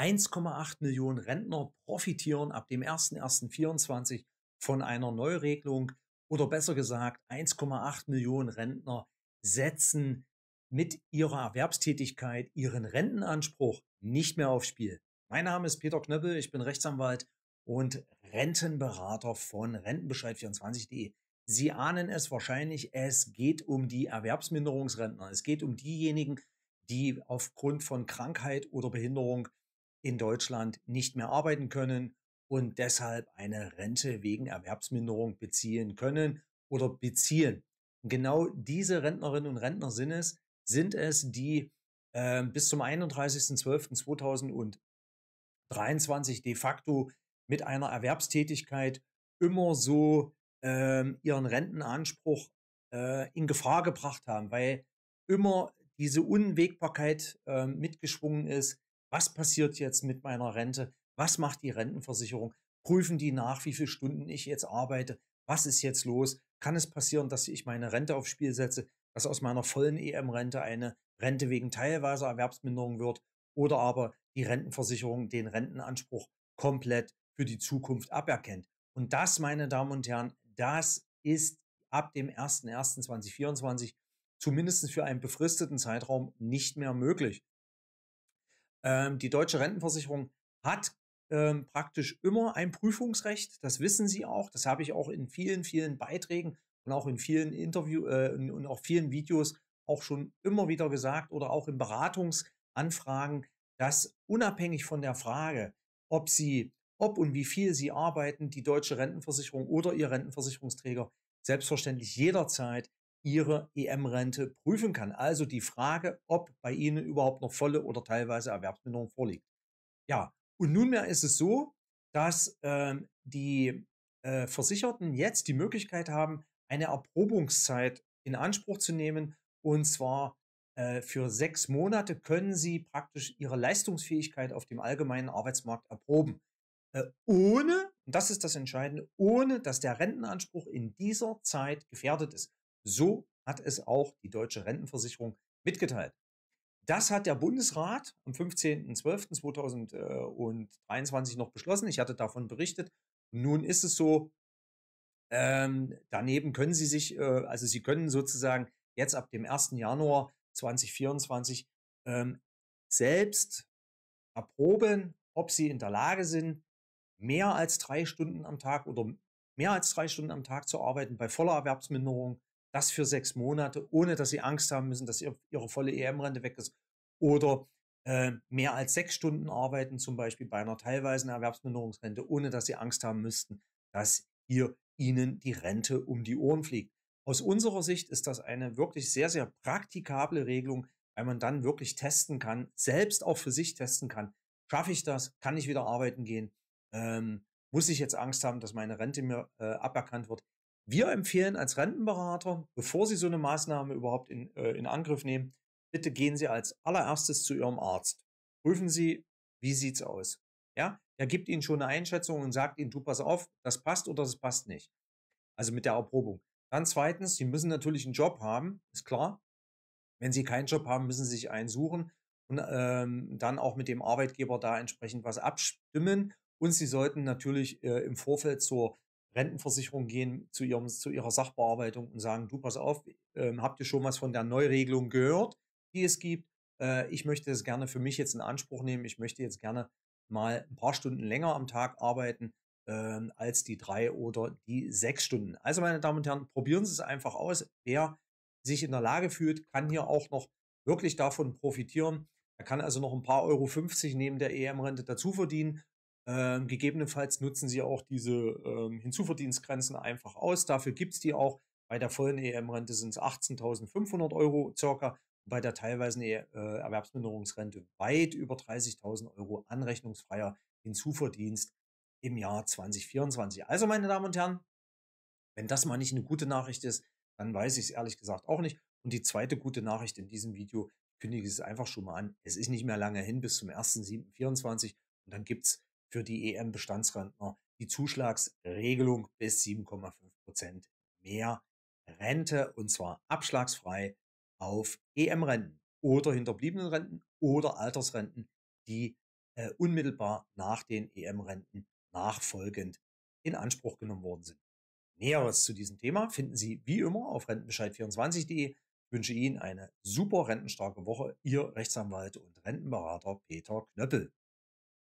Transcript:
1,8 Millionen Rentner profitieren ab dem 01.01.24 von einer Neuregelung oder besser gesagt 1,8 Millionen Rentner setzen mit ihrer Erwerbstätigkeit ihren Rentenanspruch nicht mehr aufs Spiel. Mein Name ist Peter Knöppel, ich bin Rechtsanwalt und Rentenberater von Rentenbescheid24.de. Sie ahnen es wahrscheinlich, es geht um die Erwerbsminderungsrentner. Es geht um diejenigen, die aufgrund von Krankheit oder Behinderung in Deutschland nicht mehr arbeiten können und deshalb eine Rente wegen Erwerbsminderung beziehen können oder beziehen. Und genau diese Rentnerinnen und Rentner sind es, sind es die äh, bis zum 31.12.2023 de facto mit einer Erwerbstätigkeit immer so äh, ihren Rentenanspruch äh, in Gefahr gebracht haben, weil immer diese Unwägbarkeit ähm, mitgeschwungen ist, was passiert jetzt mit meiner Rente? Was macht die Rentenversicherung? Prüfen die nach, wie viele Stunden ich jetzt arbeite? Was ist jetzt los? Kann es passieren, dass ich meine Rente aufs Spiel setze, dass aus meiner vollen EM-Rente eine Rente wegen teilweiser Erwerbsminderung wird oder aber die Rentenversicherung den Rentenanspruch komplett für die Zukunft aberkennt? Und das, meine Damen und Herren, das ist ab dem 01.01.2024 zumindest für einen befristeten Zeitraum nicht mehr möglich. Ähm, die deutsche Rentenversicherung hat ähm, praktisch immer ein Prüfungsrecht. Das wissen Sie auch. Das habe ich auch in vielen, vielen Beiträgen und auch in vielen Interview äh, und auch vielen Videos auch schon immer wieder gesagt oder auch in Beratungsanfragen, dass unabhängig von der Frage, ob Sie, ob und wie viel Sie arbeiten, die deutsche Rentenversicherung oder Ihr Rentenversicherungsträger selbstverständlich jederzeit ihre EM-Rente prüfen kann. Also die Frage, ob bei Ihnen überhaupt noch volle oder teilweise Erwerbsminderung vorliegt. Ja, und nunmehr ist es so, dass ähm, die äh, Versicherten jetzt die Möglichkeit haben, eine Erprobungszeit in Anspruch zu nehmen. Und zwar äh, für sechs Monate können Sie praktisch Ihre Leistungsfähigkeit auf dem allgemeinen Arbeitsmarkt erproben. Äh, ohne, und das ist das Entscheidende, ohne dass der Rentenanspruch in dieser Zeit gefährdet ist. So hat es auch die deutsche Rentenversicherung mitgeteilt. Das hat der Bundesrat am 15.12.2023 noch beschlossen. Ich hatte davon berichtet. Nun ist es so, ähm, daneben können Sie sich, äh, also Sie können sozusagen jetzt ab dem 1. Januar 2024 ähm, selbst erproben, ob Sie in der Lage sind, mehr als drei Stunden am Tag oder mehr als drei Stunden am Tag zu arbeiten bei voller Erwerbsminderung das für sechs Monate, ohne dass sie Angst haben müssen, dass ihr, ihre volle EM-Rente weg ist. Oder äh, mehr als sechs Stunden arbeiten, zum Beispiel bei einer teilweisen Erwerbsminderungsrente, ohne dass sie Angst haben müssten, dass ihr ihnen die Rente um die Ohren fliegt. Aus unserer Sicht ist das eine wirklich sehr, sehr praktikable Regelung, weil man dann wirklich testen kann, selbst auch für sich testen kann. Schaffe ich das? Kann ich wieder arbeiten gehen? Ähm, muss ich jetzt Angst haben, dass meine Rente mir äh, aberkannt wird? Wir empfehlen als Rentenberater, bevor Sie so eine Maßnahme überhaupt in, äh, in Angriff nehmen, bitte gehen Sie als allererstes zu Ihrem Arzt. Prüfen Sie, wie sieht's aus? Ja, er gibt Ihnen schon eine Einschätzung und sagt Ihnen, du pass auf, das passt oder das passt nicht. Also mit der Erprobung. Dann zweitens, Sie müssen natürlich einen Job haben, ist klar. Wenn Sie keinen Job haben, müssen Sie sich einen suchen und ähm, dann auch mit dem Arbeitgeber da entsprechend was abstimmen. Und Sie sollten natürlich äh, im Vorfeld zur Rentenversicherung gehen zu, ihrem, zu ihrer Sachbearbeitung und sagen, du pass auf, ähm, habt ihr schon was von der Neuregelung gehört, die es gibt? Äh, ich möchte das gerne für mich jetzt in Anspruch nehmen. Ich möchte jetzt gerne mal ein paar Stunden länger am Tag arbeiten ähm, als die drei oder die sechs Stunden. Also meine Damen und Herren, probieren Sie es einfach aus. Wer sich in der Lage fühlt, kann hier auch noch wirklich davon profitieren. Er kann also noch ein paar Euro 50 neben der EM-Rente dazu verdienen ähm, gegebenenfalls nutzen sie auch diese ähm, Hinzuverdienstgrenzen einfach aus. Dafür gibt es die auch. Bei der vollen EM-Rente sind es 18.500 Euro circa. Bei der teilweisen e, äh, Erwerbsminderungsrente weit über 30.000 Euro anrechnungsfreier Hinzuverdienst im Jahr 2024. Also, meine Damen und Herren, wenn das mal nicht eine gute Nachricht ist, dann weiß ich es ehrlich gesagt auch nicht. Und die zweite gute Nachricht in diesem Video, kündige es einfach schon mal an. Es ist nicht mehr lange hin bis zum 1.7.24 und dann gibt es für die EM-Bestandsrentner die Zuschlagsregelung bis 7,5 Prozent mehr Rente und zwar abschlagsfrei auf EM-Renten oder hinterbliebenen Renten oder Altersrenten, die äh, unmittelbar nach den EM-Renten nachfolgend in Anspruch genommen worden sind. Näheres zu diesem Thema finden Sie wie immer auf rentenbescheid24.de. Ich wünsche Ihnen eine super rentenstarke Woche. Ihr Rechtsanwalt und Rentenberater Peter Knöppel.